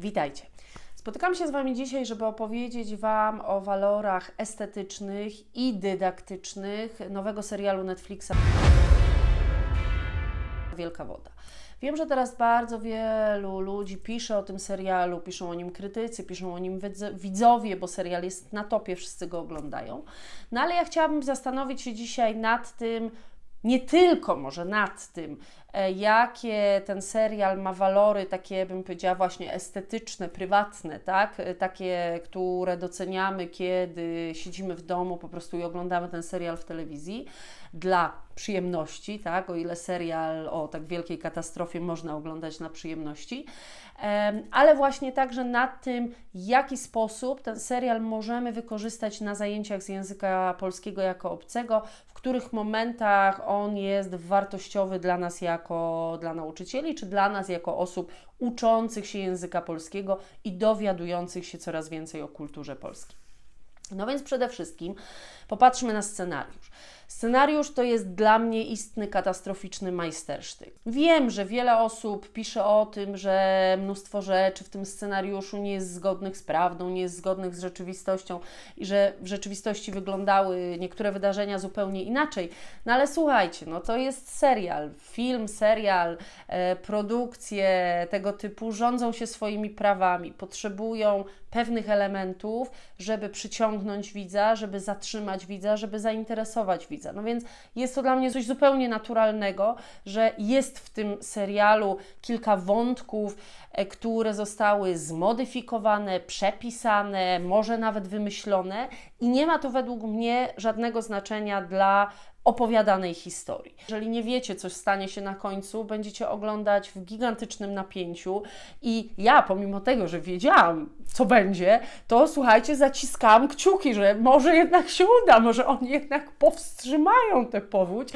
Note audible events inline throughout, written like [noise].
Witajcie. Spotykam się z Wami dzisiaj, żeby opowiedzieć Wam o walorach estetycznych i dydaktycznych nowego serialu Netflixa Wielka Woda. Wiem, że teraz bardzo wielu ludzi pisze o tym serialu, piszą o nim krytycy, piszą o nim widzowie, bo serial jest na topie, wszyscy go oglądają. No ale ja chciałabym zastanowić się dzisiaj nad tym, nie tylko może nad tym, E, jakie ten serial ma walory takie, bym powiedziała, właśnie estetyczne, prywatne, tak? E, takie, które doceniamy, kiedy siedzimy w domu po prostu i oglądamy ten serial w telewizji. Dla przyjemności, tak? O ile serial o tak wielkiej katastrofie można oglądać na przyjemności, ale właśnie także na tym, w jaki sposób ten serial możemy wykorzystać na zajęciach z języka polskiego jako obcego, w których momentach on jest wartościowy dla nas jako dla nauczycieli, czy dla nas jako osób uczących się języka polskiego i dowiadujących się coraz więcej o kulturze polskiej. No więc przede wszystkim popatrzmy na scenariusz. Scenariusz to jest dla mnie istny katastroficzny majstersztyk. Wiem, że wiele osób pisze o tym, że mnóstwo rzeczy w tym scenariuszu nie jest zgodnych z prawdą, nie jest zgodnych z rzeczywistością i że w rzeczywistości wyglądały niektóre wydarzenia zupełnie inaczej. No ale słuchajcie, no to jest serial, film, serial, e, produkcje tego typu rządzą się swoimi prawami, potrzebują pewnych elementów, żeby przyciągnąć widza, żeby zatrzymać widza, żeby zainteresować widza widzę. No więc jest to dla mnie coś zupełnie naturalnego, że jest w tym serialu kilka wątków, e, które zostały zmodyfikowane, przepisane, może nawet wymyślone i nie ma to według mnie żadnego znaczenia dla opowiadanej historii. Jeżeli nie wiecie, co stanie się na końcu, będziecie oglądać w gigantycznym napięciu i ja, pomimo tego, że wiedziałam, co będzie, to słuchajcie, zaciskałam kciuki, że może jednak się uda, może oni jednak powstrzymają tę powódź,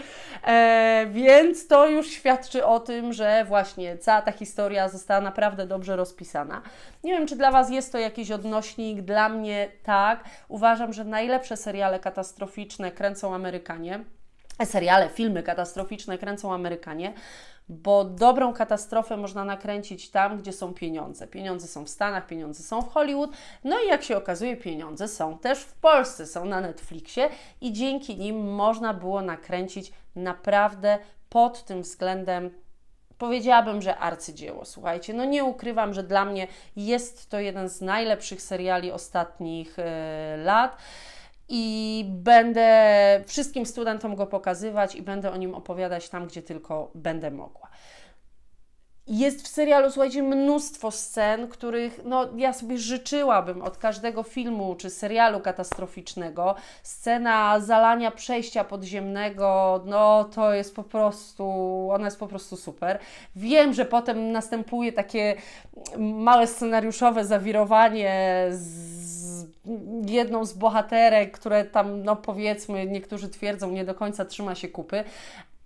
e, więc to już świadczy o tym, że właśnie cała ta historia została naprawdę dobrze rozpisana. Nie wiem, czy dla Was jest to jakiś odnośnik, dla mnie tak. Uważam, że najlepsze seriale katastroficzne kręcą Amerykanie seriale, filmy katastroficzne kręcą Amerykanie, bo dobrą katastrofę można nakręcić tam, gdzie są pieniądze. Pieniądze są w Stanach, pieniądze są w Hollywood, no i jak się okazuje, pieniądze są też w Polsce, są na Netflixie i dzięki nim można było nakręcić naprawdę pod tym względem powiedziałabym, że arcydzieło. Słuchajcie, no nie ukrywam, że dla mnie jest to jeden z najlepszych seriali ostatnich yy, lat i będę wszystkim studentom go pokazywać i będę o nim opowiadać tam, gdzie tylko będę mogła. Jest w serialu, słuchajcie, mnóstwo scen, których no, ja sobie życzyłabym od każdego filmu czy serialu katastroficznego. Scena zalania przejścia podziemnego, no to jest po prostu, ona jest po prostu super. Wiem, że potem następuje takie małe scenariuszowe zawirowanie z jedną z bohaterek, które tam, no powiedzmy, niektórzy twierdzą, nie do końca trzyma się kupy,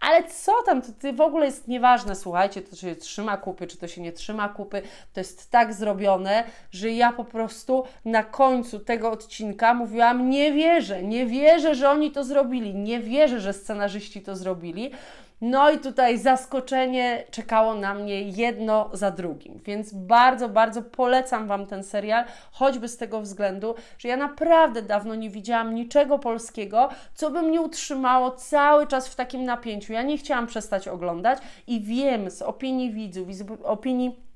ale co tam, to, w ogóle jest nieważne, słuchajcie, to się trzyma kupy, czy to się nie trzyma kupy. To jest tak zrobione, że ja po prostu na końcu tego odcinka mówiłam: Nie wierzę, nie wierzę, że oni to zrobili, nie wierzę, że scenarzyści to zrobili. No i tutaj zaskoczenie czekało na mnie jedno za drugim, więc bardzo, bardzo polecam Wam ten serial, choćby z tego względu, że ja naprawdę dawno nie widziałam niczego polskiego, co by mnie utrzymało cały czas w takim napięciu. Ja nie chciałam przestać oglądać i wiem z opinii widzów i z opinii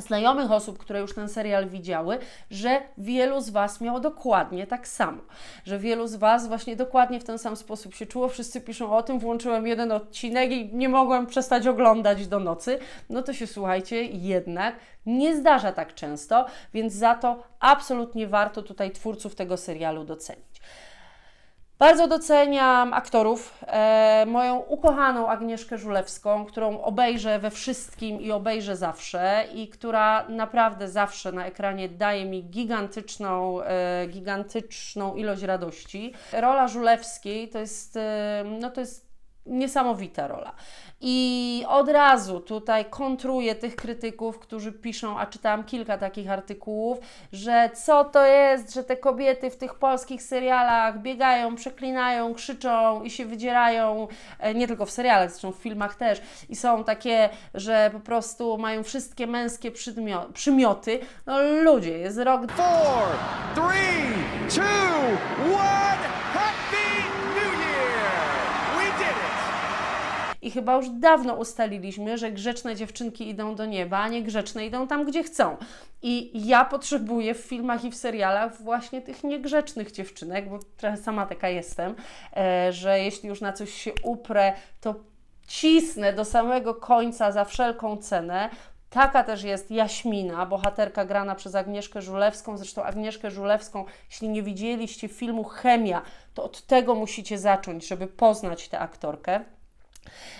znajomych osób, które już ten serial widziały, że wielu z Was miało dokładnie tak samo. Że wielu z Was właśnie dokładnie w ten sam sposób się czuło. Wszyscy piszą o tym, włączyłem jeden odcinek i nie mogłem przestać oglądać do nocy. No to się słuchajcie, jednak nie zdarza tak często, więc za to absolutnie warto tutaj twórców tego serialu docenić. Bardzo doceniam aktorów, e, moją ukochaną Agnieszkę Żulewską, którą obejrzę we wszystkim i obejrzę zawsze i która naprawdę zawsze na ekranie daje mi gigantyczną, e, gigantyczną ilość radości. Rola Żulewskiej to jest, e, no to jest niesamowita rola. I od razu tutaj kontruję tych krytyków, którzy piszą, a czytałam kilka takich artykułów, że co to jest, że te kobiety w tych polskich serialach biegają, przeklinają, krzyczą i się wydzierają, e, nie tylko w serialach, zresztą w filmach też, i są takie, że po prostu mają wszystkie męskie przymioty. No ludzie, jest rok... 4, 3, 2, 1... i chyba już dawno ustaliliśmy, że grzeczne dziewczynki idą do nieba, a niegrzeczne idą tam, gdzie chcą. I ja potrzebuję w filmach i w serialach właśnie tych niegrzecznych dziewczynek, bo trochę sama taka jestem, e, że jeśli już na coś się uprę, to cisnę do samego końca za wszelką cenę. Taka też jest Jaśmina, bohaterka grana przez Agnieszkę Żulewską. Zresztą Agnieszkę Żulewską, jeśli nie widzieliście filmu Chemia, to od tego musicie zacząć, żeby poznać tę aktorkę.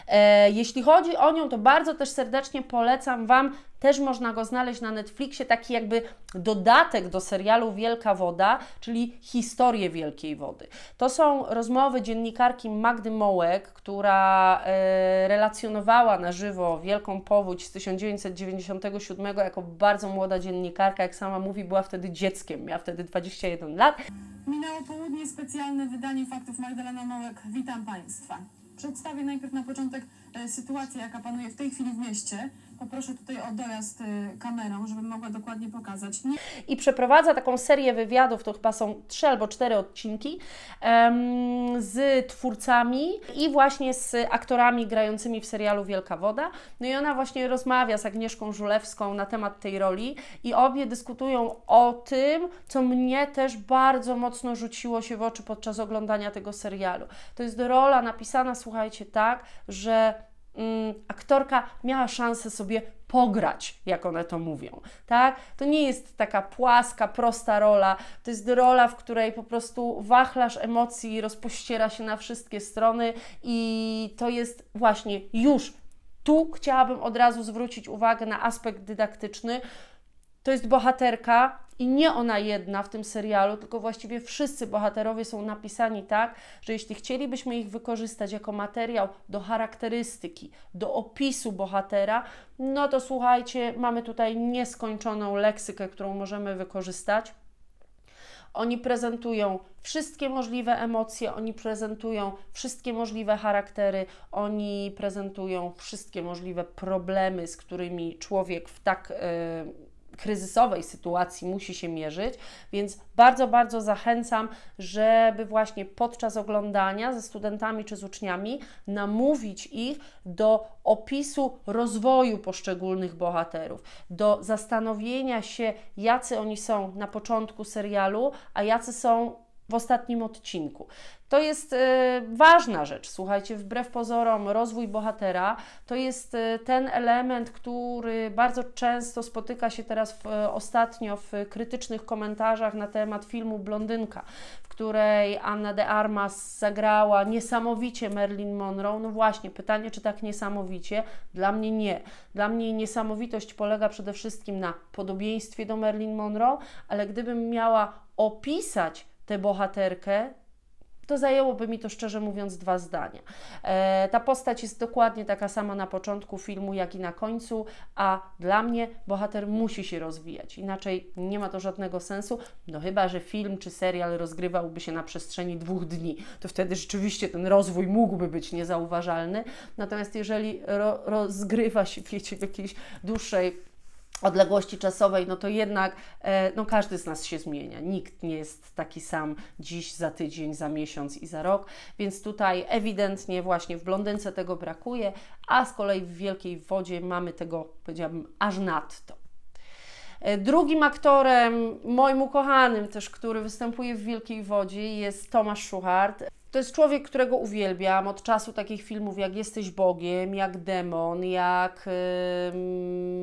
E, jeśli chodzi o nią, to bardzo też serdecznie polecam Wam, też można go znaleźć na Netflixie, taki jakby dodatek do serialu Wielka Woda, czyli historię Wielkiej Wody. To są rozmowy dziennikarki Magdy Mołek, która e, relacjonowała na żywo Wielką Powódź z 1997 jako bardzo młoda dziennikarka, jak sama mówi, była wtedy dzieckiem, miała wtedy 21 lat. Minęło południe, specjalne wydanie Faktów Magdalena Mołek. Witam Państwa. Przedstawię najpierw na początek E, sytuacja, jaka panuje w tej chwili w mieście. Poproszę tutaj o dojazd e, kamerą, żebym mogła dokładnie pokazać. Nie... I przeprowadza taką serię wywiadów, to chyba są trzy albo cztery odcinki, z twórcami i właśnie z aktorami grającymi w serialu Wielka Woda. No i ona właśnie rozmawia z Agnieszką Żulewską na temat tej roli i obie dyskutują o tym, co mnie też bardzo mocno rzuciło się w oczy podczas oglądania tego serialu. To jest rola napisana, słuchajcie, tak, że Mm, aktorka miała szansę sobie pograć, jak one to mówią, tak? To nie jest taka płaska, prosta rola, to jest rola, w której po prostu wachlarz emocji rozpościera się na wszystkie strony i to jest właśnie już tu chciałabym od razu zwrócić uwagę na aspekt dydaktyczny, to jest bohaterka i nie ona jedna w tym serialu, tylko właściwie wszyscy bohaterowie są napisani tak, że jeśli chcielibyśmy ich wykorzystać jako materiał do charakterystyki, do opisu bohatera, no to słuchajcie, mamy tutaj nieskończoną leksykę, którą możemy wykorzystać. Oni prezentują wszystkie możliwe emocje, oni prezentują wszystkie możliwe charaktery, oni prezentują wszystkie możliwe problemy, z którymi człowiek w tak. Yy, kryzysowej sytuacji musi się mierzyć, więc bardzo, bardzo zachęcam, żeby właśnie podczas oglądania ze studentami czy z uczniami namówić ich do opisu rozwoju poszczególnych bohaterów, do zastanowienia się, jacy oni są na początku serialu, a jacy są w ostatnim odcinku. To jest y, ważna rzecz, słuchajcie, wbrew pozorom, rozwój bohatera to jest y, ten element, który bardzo często spotyka się teraz w, ostatnio w krytycznych komentarzach na temat filmu Blondynka, w której Anna de Armas zagrała niesamowicie Marilyn Monroe. No właśnie, pytanie, czy tak niesamowicie? Dla mnie nie. Dla mnie niesamowitość polega przede wszystkim na podobieństwie do Marilyn Monroe, ale gdybym miała opisać tę bohaterkę, to zajęłoby mi to szczerze mówiąc dwa zdania. E, ta postać jest dokładnie taka sama na początku filmu, jak i na końcu, a dla mnie bohater musi się rozwijać. Inaczej nie ma to żadnego sensu, no chyba, że film czy serial rozgrywałby się na przestrzeni dwóch dni, to wtedy rzeczywiście ten rozwój mógłby być niezauważalny. Natomiast jeżeli ro rozgrywa się, wiecie, w jakiejś dłuższej odległości czasowej, no to jednak e, no każdy z nas się zmienia. Nikt nie jest taki sam dziś, za tydzień, za miesiąc i za rok, więc tutaj ewidentnie właśnie w blondynce tego brakuje, a z kolei w Wielkiej Wodzie mamy tego, powiedziałabym, aż nadto. E, drugim aktorem, moim ukochanym też, który występuje w Wielkiej Wodzie jest Tomasz Szuchart. To jest człowiek, którego uwielbiam od czasu takich filmów jak Jesteś Bogiem, jak Demon, jak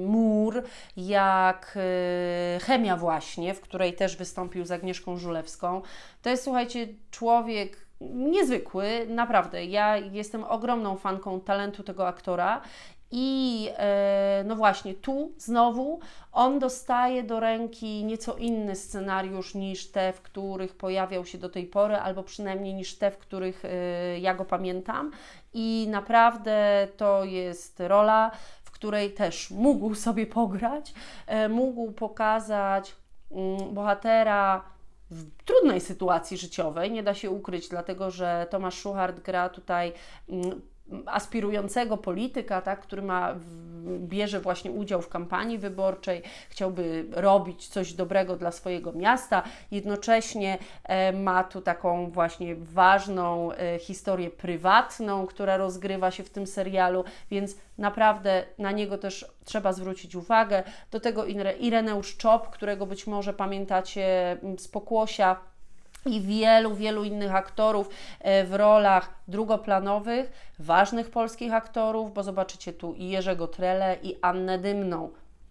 Mur, jak e, Chemia właśnie, w której też wystąpił z Agnieszką Żulewską. To jest, słuchajcie, człowiek, niezwykły, naprawdę. Ja jestem ogromną fanką talentu tego aktora i e, no właśnie, tu znowu on dostaje do ręki nieco inny scenariusz niż te, w których pojawiał się do tej pory, albo przynajmniej niż te, w których e, ja go pamiętam. I naprawdę to jest rola, w której też mógł sobie pograć, e, mógł pokazać mm, bohatera w trudnej sytuacji życiowej, nie da się ukryć, dlatego że Tomasz Szuchart gra tutaj mm, aspirującego polityka, tak, który ma, bierze właśnie udział w kampanii wyborczej, chciałby robić coś dobrego dla swojego miasta, jednocześnie e, ma tu taką właśnie ważną e, historię prywatną, która rozgrywa się w tym serialu, więc naprawdę na niego też trzeba zwrócić uwagę. Do tego Ireneusz Czop, którego być może pamiętacie z Pokłosia, i wielu, wielu innych aktorów e, w rolach drugoplanowych, ważnych polskich aktorów, bo zobaczycie tu i Jerzego Trele i Annę Dymną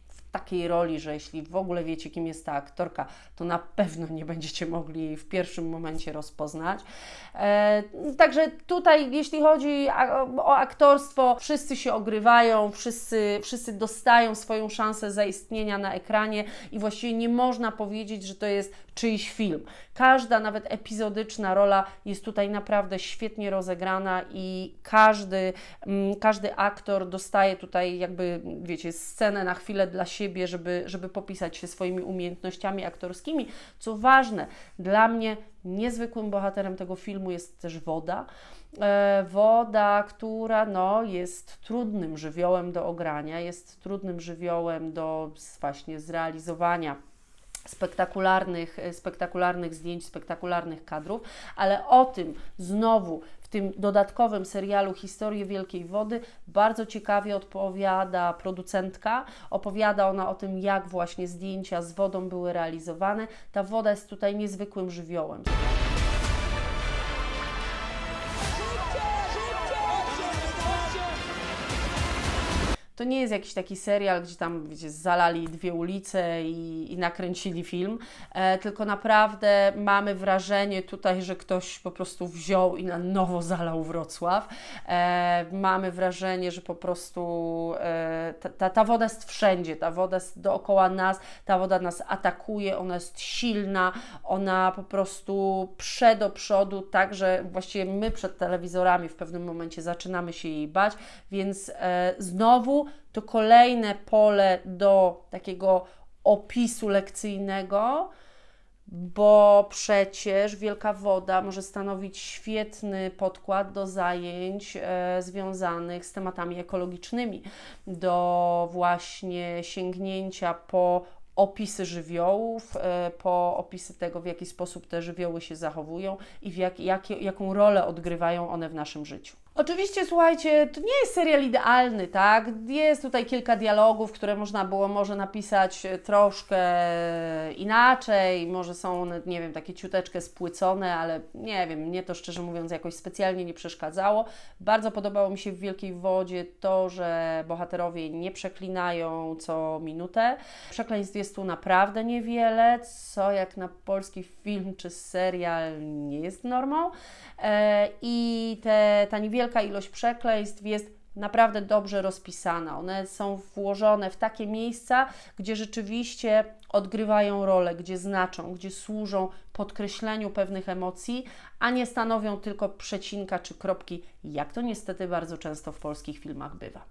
w takiej roli, że jeśli w ogóle wiecie, kim jest ta aktorka, to na pewno nie będziecie mogli jej w pierwszym momencie rozpoznać. E, także tutaj, jeśli chodzi o aktorstwo, wszyscy się ogrywają, wszyscy, wszyscy dostają swoją szansę zaistnienia na ekranie i właściwie nie można powiedzieć, że to jest czyjś film. Każda nawet epizodyczna rola jest tutaj naprawdę świetnie rozegrana i każdy, mm, każdy aktor dostaje tutaj jakby, wiecie, scenę na chwilę dla siebie, żeby, żeby popisać się swoimi umiejętnościami aktorskimi. Co ważne, dla mnie niezwykłym bohaterem tego filmu jest też woda. E, woda, która no, jest trudnym żywiołem do ogrania, jest trudnym żywiołem do właśnie zrealizowania spektakularnych, e, spektakularnych zdjęć, spektakularnych kadrów, ale o tym znowu w tym dodatkowym serialu Historię Wielkiej Wody bardzo ciekawie odpowiada producentka. Opowiada ona o tym, jak właśnie zdjęcia z wodą były realizowane. Ta woda jest tutaj niezwykłym żywiołem. To nie jest jakiś taki serial, gdzie tam wiecie, zalali dwie ulice i, i nakręcili film, e, tylko naprawdę mamy wrażenie tutaj, że ktoś po prostu wziął i na nowo zalał Wrocław. E, mamy wrażenie, że po prostu e, ta, ta, ta woda jest wszędzie, ta woda jest dookoła nas, ta woda nas atakuje, ona jest silna, ona po prostu prze do przodu, tak że właściwie my przed telewizorami w pewnym momencie zaczynamy się jej bać, więc e, znowu to kolejne pole do takiego opisu lekcyjnego, bo przecież wielka woda może stanowić świetny podkład do zajęć e, związanych z tematami ekologicznymi, do właśnie sięgnięcia po opisy żywiołów, e, po opisy tego, w jaki sposób te żywioły się zachowują i w jak, jak, jaką rolę odgrywają one w naszym życiu. Oczywiście, słuchajcie, to nie jest serial idealny, tak? Jest tutaj kilka dialogów, które można było może napisać e, troszkę e, inaczej, może są one, no, nie wiem, takie ciuteczkę spłycone, ale nie wiem, mnie to szczerze mówiąc jakoś specjalnie nie przeszkadzało. Bardzo podobało mi się w Wielkiej Wodzie to, że bohaterowie nie przeklinają co minutę. Przekleństw jest tu naprawdę niewiele, co jak na polski film czy serial nie jest normą. E, I te, ta niewiele niewielka ilość przekleństw jest naprawdę dobrze rozpisana. One są włożone w takie miejsca, gdzie rzeczywiście odgrywają rolę, gdzie znaczą, gdzie służą podkreśleniu pewnych emocji, a nie stanowią tylko przecinka czy kropki, jak to niestety bardzo często w polskich filmach bywa.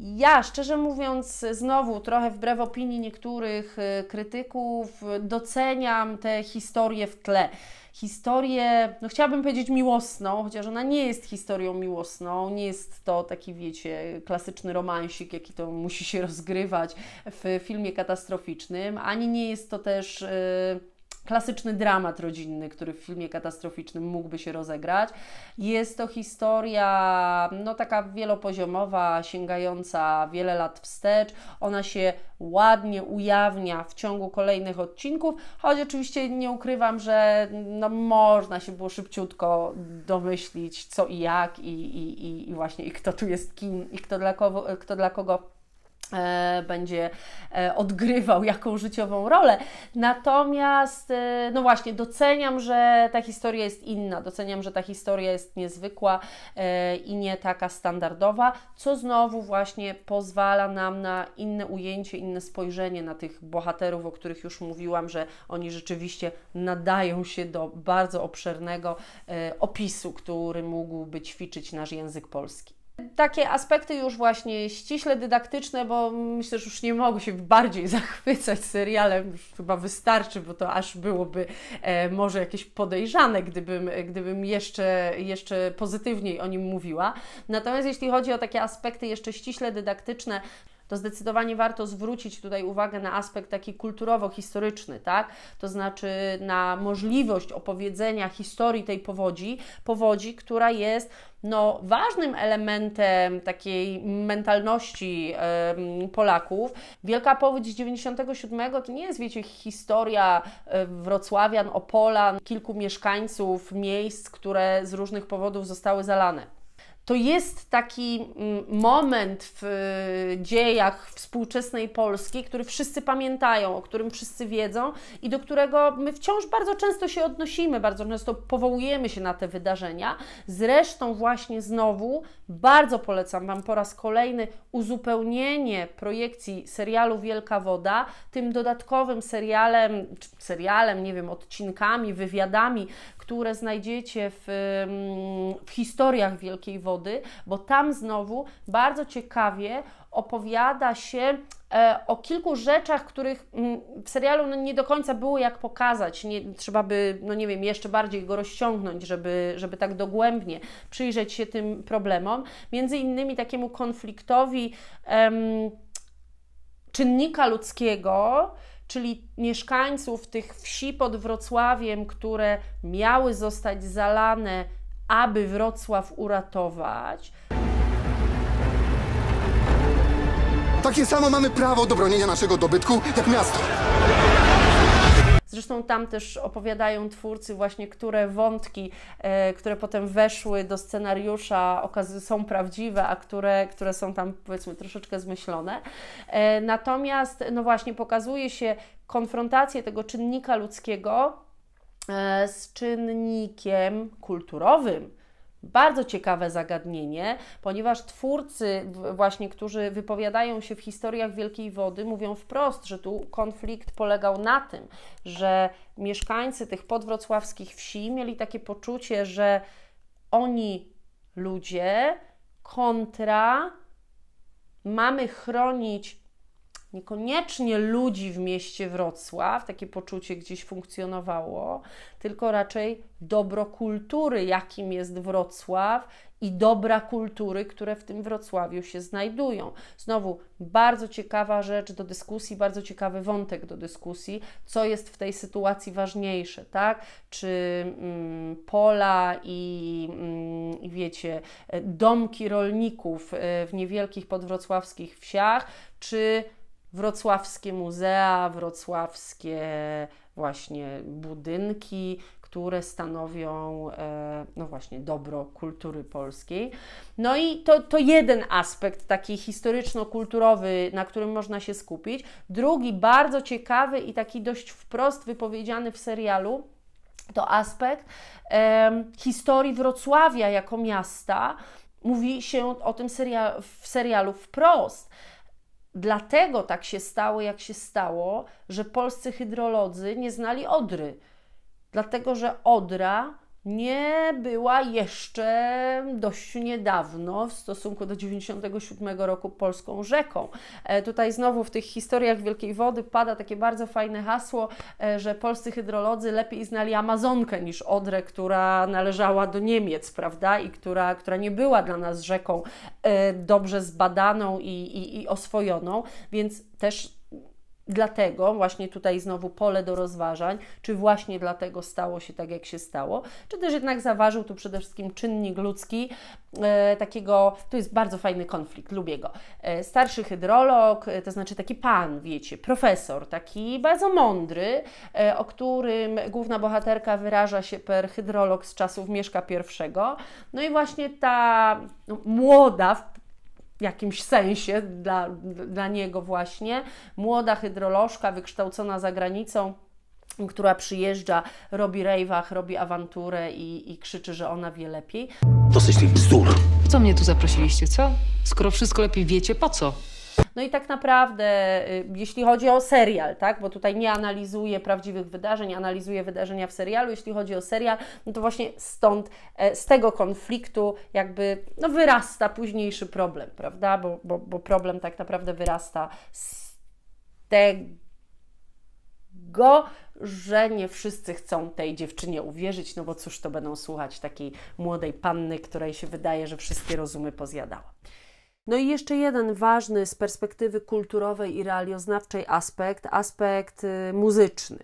Ja, szczerze mówiąc, znowu trochę wbrew opinii niektórych y, krytyków, doceniam tę historię w tle. Historię, no chciałabym powiedzieć miłosną, chociaż ona nie jest historią miłosną, nie jest to taki, wiecie, klasyczny romansik, jaki to musi się [laughs] rozgrywać w filmie katastroficznym, ani nie jest to też. Yy, klasyczny dramat rodzinny, który w filmie katastroficznym mógłby się rozegrać. Jest to historia no, taka wielopoziomowa, sięgająca wiele lat wstecz. Ona się ładnie ujawnia w ciągu kolejnych odcinków, choć oczywiście nie ukrywam, że no, można się było szybciutko domyślić co i jak i, i, i właśnie i kto tu jest kim i kto dla, kogo, kto dla kogo E, będzie e, odgrywał, jaką życiową rolę. Natomiast, e, no właśnie, doceniam, że ta historia jest inna, doceniam, że ta historia jest niezwykła i nie taka standardowa, co znowu właśnie pozwala nam na inne ujęcie, inne spojrzenie na tych bohaterów, o których już mówiłam, że oni rzeczywiście nadają się do bardzo obszernego opisu, który mógłby ćwiczyć nasz język polski. Takie aspekty już właśnie ściśle dydaktyczne, bo myślę, że już nie mogę się bardziej [laughs] zachwycać serialem, już chyba wystarczy, bo to aż byłoby e, może jakieś podejrzane, gdybym, gdybym jeszcze, jeszcze pozytywniej o nim mówiła. Natomiast jeśli chodzi o takie aspekty jeszcze ściśle dydaktyczne, to zdecydowanie warto zwrócić tutaj uwagę na aspekt taki kulturowo-historyczny, tak? To znaczy na możliwość opowiedzenia historii tej powodzi, powodzi, która jest no, ważnym elementem takiej mentalności y, Polaków. Wielka Powódź z 97 to nie jest, wiecie, historia e, Wrocławian, opola, kilku mieszkańców, miejsc, które z różnych powodów zostały zalane to jest taki mm, moment w y, dziejach współczesnej Polski, który wszyscy pamiętają, o którym wszyscy wiedzą i do którego my wciąż bardzo często się odnosimy, bardzo często powołujemy się na te wydarzenia. Zresztą, właśnie znowu bardzo polecam Wam po raz kolejny uzupełnienie projekcji serialu Wielka Woda tym dodatkowym serialem, serialem, nie wiem, odcinkami, wywiadami, które znajdziecie w, w historiach Wielkiej Wody, bo tam znowu bardzo ciekawie opowiada się e, o kilku rzeczach, których mm, w serialu no nie do końca było jak pokazać. Nie, trzeba by, no nie wiem, jeszcze bardziej go rozciągnąć, żeby, żeby tak dogłębnie przyjrzeć się tym problemom. Między innymi takiemu konfliktowi em, czynnika ludzkiego, czyli mieszkańców tych wsi pod Wrocławiem, które miały zostać zalane, aby Wrocław uratować. Takie samo mamy prawo do bronienia naszego dobytku jak miasto. Zresztą tam też opowiadają twórcy właśnie, które wątki, e, które potem weszły do scenariusza są prawdziwe, a które, które są tam powiedzmy troszeczkę zmyślone. E, natomiast no właśnie pokazuje się konfrontację tego czynnika ludzkiego e, z czynnikiem kulturowym bardzo ciekawe zagadnienie, ponieważ twórcy, właśnie którzy wypowiadają się w historiach Wielkiej Wody, mówią wprost, że tu konflikt polegał na tym, że mieszkańcy tych podwrocławskich wsi mieli takie poczucie, że oni ludzie kontra mamy chronić niekoniecznie ludzi w mieście Wrocław, takie poczucie gdzieś funkcjonowało, tylko raczej dobro kultury, jakim jest Wrocław i dobra kultury, które w tym Wrocławiu się znajdują. Znowu bardzo ciekawa rzecz do dyskusji, bardzo ciekawy wątek do dyskusji, co jest w tej sytuacji ważniejsze, tak? Czy mm, pola i, mm, i wiecie, e, domki rolników e, w niewielkich podwrocławskich wsiach, czy wrocławskie muzea, wrocławskie właśnie budynki, które stanowią, e, no właśnie, dobro kultury polskiej. No i to, to jeden aspekt taki historyczno-kulturowy, na którym można się skupić. Drugi, bardzo ciekawy i taki dość wprost wypowiedziany w serialu, to aspekt e, historii Wrocławia jako miasta. Mówi się o tym seria w serialu wprost Dlatego tak się stało, jak się stało, że polscy hydrolodzy nie znali Odry. Dlatego, że Odra nie była jeszcze dość niedawno w stosunku do 97 roku polską rzeką. E, tutaj znowu w tych historiach Wielkiej Wody pada takie bardzo fajne hasło, e, że polscy hydrolodzy lepiej znali Amazonkę niż Odrę, która należała do Niemiec, prawda? I która, która nie była dla nas rzeką e, dobrze zbadaną i, i, i oswojoną, więc też Dlatego właśnie tutaj znowu pole do rozważań, czy właśnie dlatego stało się tak, jak się stało, czy też jednak zaważył tu przede wszystkim czynnik ludzki, e, takiego, to jest bardzo fajny konflikt, lubię go. E, starszy hydrolog, e, to znaczy taki pan, wiecie, profesor, taki bardzo mądry, e, o którym główna bohaterka wyraża się per hydrolog z czasów Mieszka I. No i właśnie ta no, młoda, jakimś sensie dla, dla niego właśnie. Młoda hydrolożka wykształcona za granicą, która przyjeżdża, robi rejwach, robi awanturę i, i krzyczy, że ona wie lepiej. Dosyć tych bzdur. Co mnie tu zaprosiliście, co? Skoro wszystko lepiej wiecie, po co? No i tak naprawdę, y, jeśli chodzi o serial, tak, bo tutaj nie analizuję prawdziwych wydarzeń, analizuję wydarzenia w serialu, jeśli chodzi o serial, no to właśnie stąd, e, z tego konfliktu jakby no wyrasta późniejszy problem, prawda, bo, bo, bo problem tak naprawdę wyrasta z tego, że nie wszyscy chcą tej dziewczynie uwierzyć, no bo cóż to będą słuchać takiej młodej panny, której się wydaje, że wszystkie rozumy pozjadała. No i jeszcze jeden ważny z perspektywy kulturowej i realioznawczej aspekt aspekt y, muzyczny.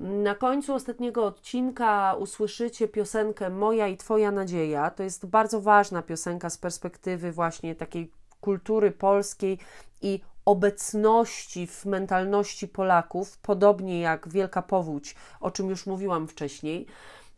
Na końcu ostatniego odcinka usłyszycie piosenkę Moja i Twoja nadzieja. To jest bardzo ważna piosenka z perspektywy właśnie takiej kultury polskiej i obecności w mentalności Polaków, podobnie jak Wielka Powódź, o czym już mówiłam wcześniej.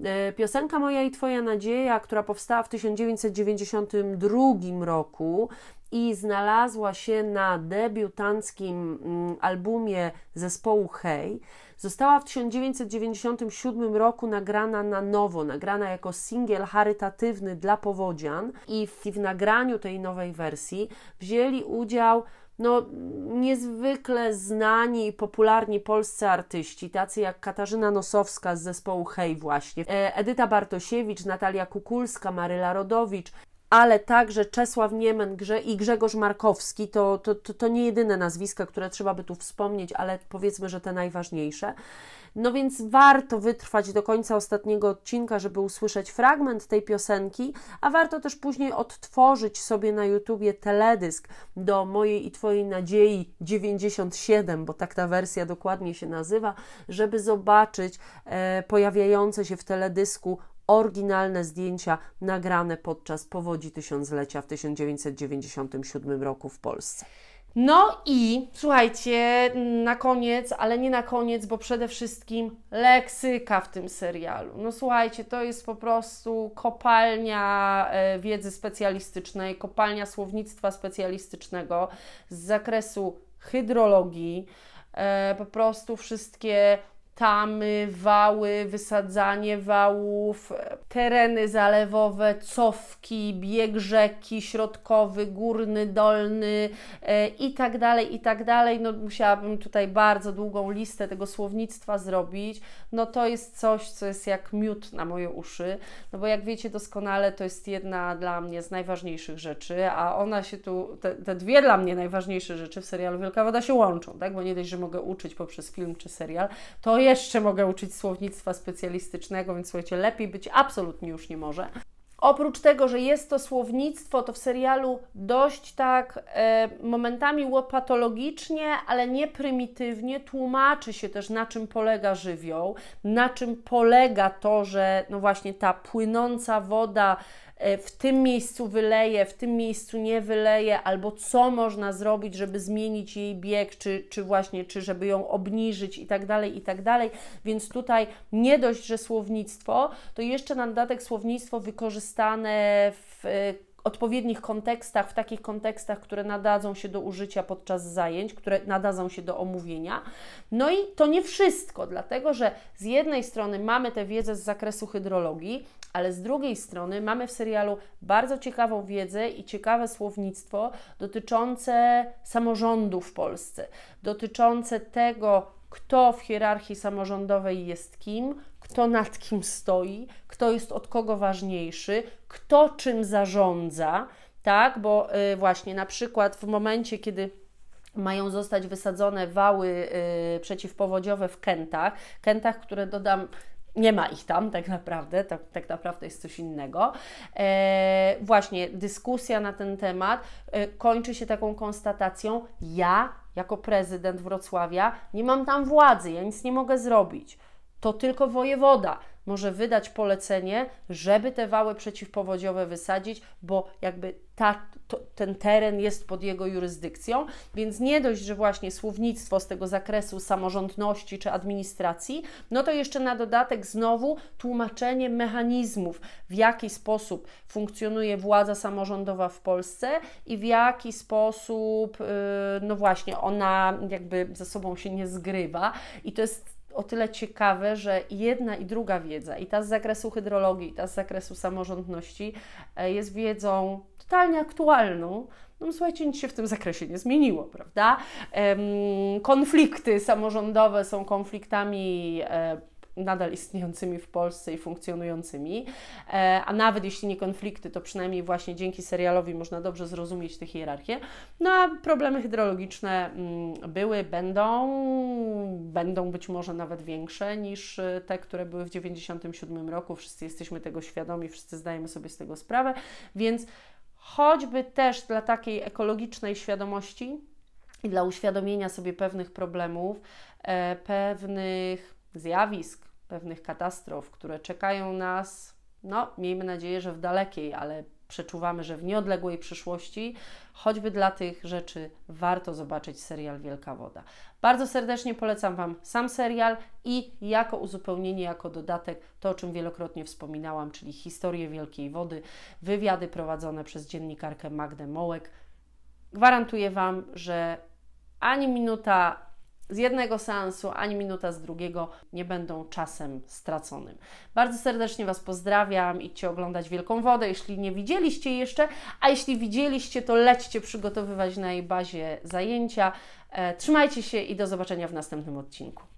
E, piosenka Moja i Twoja Nadzieja, która powstała w 1992 roku, i znalazła się na debiutanckim mm, albumie zespołu Hey. Została w 1997 roku nagrana na nowo, nagrana jako singiel charytatywny dla powodzian i w, w nagraniu tej nowej wersji wzięli udział no, niezwykle znani i popularni polscy artyści, tacy jak Katarzyna Nosowska z zespołu Hej właśnie, e, Edyta Bartosiewicz, Natalia Kukulska, Maryla Rodowicz, ale także Czesław Niemen i Grzegorz Markowski to, to, to, to nie jedyne nazwiska, które trzeba by tu wspomnieć, ale powiedzmy, że te najważniejsze. No więc warto wytrwać do końca ostatniego odcinka, żeby usłyszeć fragment tej piosenki, a warto też później odtworzyć sobie na YouTubie teledysk do mojej i Twojej nadziei 97, bo tak ta wersja dokładnie się nazywa, żeby zobaczyć e, pojawiające się w teledysku oryginalne zdjęcia nagrane podczas powodzi tysiąclecia w 1997 roku w Polsce. No i słuchajcie, na koniec, ale nie na koniec, bo przede wszystkim leksyka w tym serialu. No słuchajcie, to jest po prostu kopalnia e, wiedzy specjalistycznej, kopalnia słownictwa specjalistycznego z zakresu hydrologii. E, po prostu wszystkie tamy, wały, wysadzanie wałów, tereny zalewowe, cofki, bieg rzeki, środkowy, górny, dolny e, i tak dalej, i tak dalej. No, musiałabym tutaj bardzo długą listę tego słownictwa zrobić. No to jest coś, co jest jak miód na moje uszy, no bo jak wiecie doskonale, to jest jedna dla mnie z najważniejszych rzeczy, a ona się tu, te, te dwie dla mnie najważniejsze rzeczy w serialu Wielka Woda się łączą, tak? Bo nie dość, że mogę uczyć poprzez film czy serial, to jeszcze mogę uczyć słownictwa specjalistycznego, więc słuchajcie, lepiej być absolutnie już nie może. Oprócz tego, że jest to słownictwo, to w serialu dość tak e, momentami łopatologicznie, ale nie prymitywnie tłumaczy się też, na czym polega żywioł, na czym polega to, że no właśnie ta płynąca woda E, w tym miejscu wyleje, w tym miejscu nie wyleje, albo co można zrobić, żeby zmienić jej bieg, czy, czy właśnie, czy żeby ją obniżyć i tak dalej, i tak dalej. Więc tutaj nie dość, że słownictwo, to jeszcze na dodatek słownictwo wykorzystane w odpowiednich kontekstach, w takich kontekstach, które nadadzą się do użycia podczas zajęć, które nadadzą się do omówienia. No i to nie wszystko, dlatego że z jednej strony mamy tę wiedzę z zakresu hydrologii, ale z drugiej strony mamy w serialu bardzo ciekawą wiedzę i ciekawe słownictwo dotyczące samorządu w Polsce, dotyczące tego, kto w hierarchii samorządowej jest kim, kto nad kim stoi, kto jest od kogo ważniejszy, kto czym zarządza, tak? Bo y, właśnie na przykład w momencie, kiedy mają zostać wysadzone wały y, przeciwpowodziowe w kętach, kętach, które dodam nie ma ich tam tak naprawdę, tak, tak naprawdę jest coś innego. E, właśnie dyskusja na ten temat e, kończy się taką konstatacją: ja jako prezydent Wrocławia, nie mam tam władzy, ja nic nie mogę zrobić to tylko wojewoda może wydać polecenie, żeby te wały przeciwpowodziowe wysadzić, bo jakby ta, to, ten teren jest pod jego jurysdykcją, więc nie dość, że właśnie słownictwo z tego zakresu samorządności czy administracji, no to jeszcze na dodatek znowu tłumaczenie mechanizmów, w jaki sposób funkcjonuje władza samorządowa w Polsce i w jaki sposób, y, no właśnie, ona jakby ze sobą się nie zgrywa. I to jest o tyle ciekawe, że jedna i druga wiedza, i ta z zakresu hydrologii, i ta z zakresu samorządności, e, jest wiedzą totalnie aktualną. No, słuchajcie, nic się w tym zakresie nie zmieniło, prawda? Konflikty samorządowe są konfliktami e, nadal istniejącymi w Polsce i funkcjonującymi, e, a nawet jeśli nie konflikty, to przynajmniej właśnie dzięki serialowi można dobrze zrozumieć tę hierarchię. No a problemy hydrologiczne mm, były, będą, będą być może nawet większe niż e, te, które były w 1997 roku. Wszyscy jesteśmy tego świadomi, wszyscy zdajemy sobie z tego sprawę, więc choćby też dla takiej ekologicznej świadomości i dla uświadomienia sobie pewnych problemów, e, pewnych zjawisk, pewnych katastrof, które czekają nas, no miejmy nadzieję, że w dalekiej, ale przeczuwamy, że w nieodległej przyszłości, choćby dla tych rzeczy warto zobaczyć serial Wielka Woda. Bardzo serdecznie polecam Wam sam serial i jako uzupełnienie, jako dodatek to, o czym wielokrotnie wspominałam, czyli historię Wielkiej Wody, wywiady prowadzone przez dziennikarkę Magdę Mołek. Gwarantuję Wam, że ani minuta z jednego sensu ani minuta z drugiego nie będą czasem straconym. Bardzo serdecznie Was pozdrawiam, idźcie oglądać Wielką Wodę, jeśli nie widzieliście jeszcze, a jeśli widzieliście, to lećcie przygotowywać na jej bazie zajęcia. E, trzymajcie się i do zobaczenia w następnym odcinku.